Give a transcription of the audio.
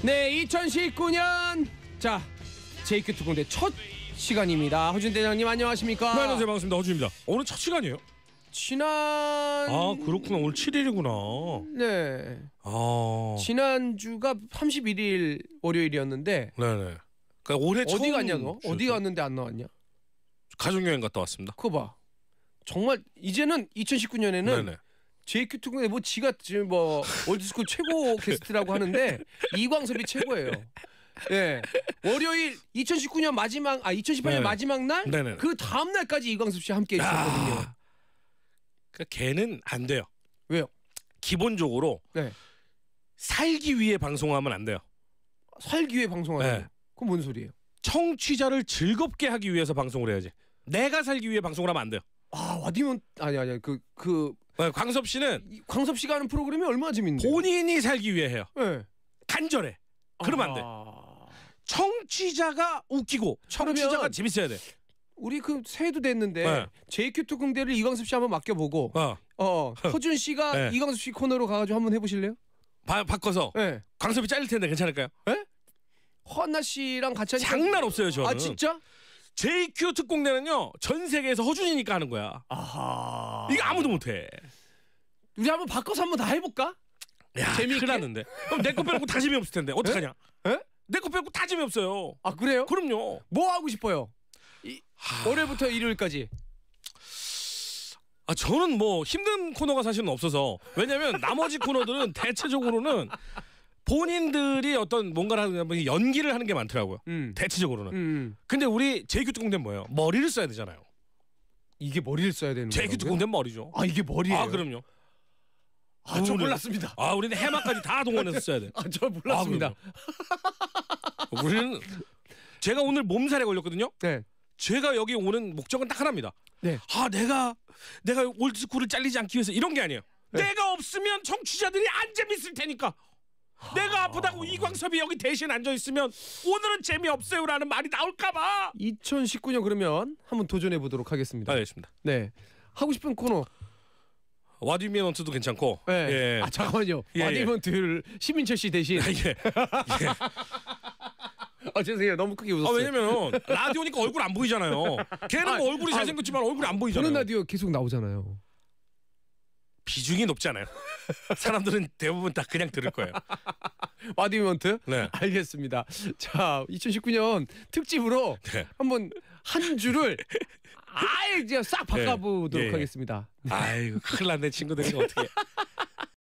네, 2019년 자 JQ 특공대 첫 시간입니다. 허준 대장님 안녕하십니까? 네, 안녕하세요. 반갑습니다. 허준입니다. 오늘 첫 시간이에요? 지난 아 그렇구나 오늘 7일이구나. 네. 아 지난주가 31일 월요일이었는데. 네네. 그러니까 올해 어디 갔냐 너? 주소. 어디 갔는데 안 나왔냐? 가족 여행 갔다 왔습니다. 그거 봐. 정말 이제는 2019년에는 네네. JQ 특공대 뭐 지가 지금 뭐 올드스쿨 최고 게스트라고 하는데 이광섭이 최고예요. 예. 월요일 2019년 마지막 아 2018년 네네. 마지막 날그 네, 네, 네. 다음 날까지 이광섭 씨 함께 해주셨거든요. 아, 그 걔는 안 돼요. 왜요? 기본적으로 네. 살기 위해 방송하면 안 돼요. 살기 위해 방송하는 네. 그건 뭔 소리예요? 청취자를 즐겁게 하기 위해서 방송을 해야지. 내가 살기 위해 방송을 하면 안 돼요. 아와디면 아니 아니 그그 그, 그 네, 광섭 씨는 광섭 씨가 하는 프로그램이 얼마나 재밌는데? 본인이 살기 위해 해요. 네. 간절해. 그러면 안 돼. 아. 청취자가 웃기고 청취자가 그러면- 재밌어야 돼. 우리 그 새해도 됐는데 네. JQ 특공대를 이광섭 씨 한번 맡겨보고 어. 어, 어. 네. 허준 씨가 네. 이광섭 씨 코너로 가가지고 한번 해보실래요? 바, 바꿔서 네. 광섭이 잘릴 텐데 괜찮을까요? 헌나 네? 씨랑 같이 하니까 장난 없어요 저는. 아 진짜? JQ 특공대는요 전 세계에서 허준이니까 하는 거야. 아하. 이거 아무도 못해. 우리 한번 바꿔서 한번 다 해볼까? 재미있는데 그럼 내 거빼고다 재미없을 텐데 어떡하냐? 내거빼고다 재미없어요. 아 그래요? 그럼요. 뭐 하고 싶어요? 이, 하... 월요일부터 일요일까지. 아 저는 뭐 힘든 코너가 사실은 없어서 왜냐면 나머지 코너들은 대체적으로는 본인들이 어떤 뭔가를 하는 연기를 하는 게 많더라고요. 음. 대체적으로는. 음. 음. 근데 우리 제규특공대는 뭐예요? 머리를 써야 되잖아요. 이게 머리를 써야 되는 거예요? 제규특공대는 머리죠. 아 이게 머리예요? 아 그럼요. 아, 저 몰랐습니다. 아, 우리는 해마까지 다 동원해서 써야 돼. 아, 저 몰랐습니다. 아, 우리는 제가 오늘 몸살에 걸렸거든요. 네. 제가 여기 오는 목적은 딱 하나입니다. 네. 아, 내가 내가 올드스쿨을 잘리지 않기 위해서 이런 게 아니에요. 네. 내가 없으면 청취자들이 안 재밌을 테니까. 내가 아프다고 이광섭이 여기 대신 앉아 있으면 오늘은 재미 없어요라는 말이 나올까봐. 2019년 그러면 한번 도전해 보도록 하겠습니다. 알겠습니다. 네 하고 싶은 코너. 와디미먼트도 괜찮고. 네. 예. 아 잠깐만요. 예, 와디먼트를 예. 시민철 씨 대신. 예. 예. 아 죄송해요 너무 크게 웃었어요. 아, 왜냐면 라디오니까 얼굴 안 보이잖아요. 걔는 뭐 아, 뭐 얼굴이 아, 잘생겼지만 얼굴이 안 아, 보이잖아요. 보는 라디오 계속 나오잖아요. 비중이 높잖아요. 사람들은 대부분 다 그냥 들을 거예요. 와디먼트? 네. 알겠습니다. 자, 2019년 특집으로 네. 한번 한 줄을 아예 싹 바꿔보도록 네. 예, 예, 하겠습니다. 아이고 큰일 났네 친구들이 어떻게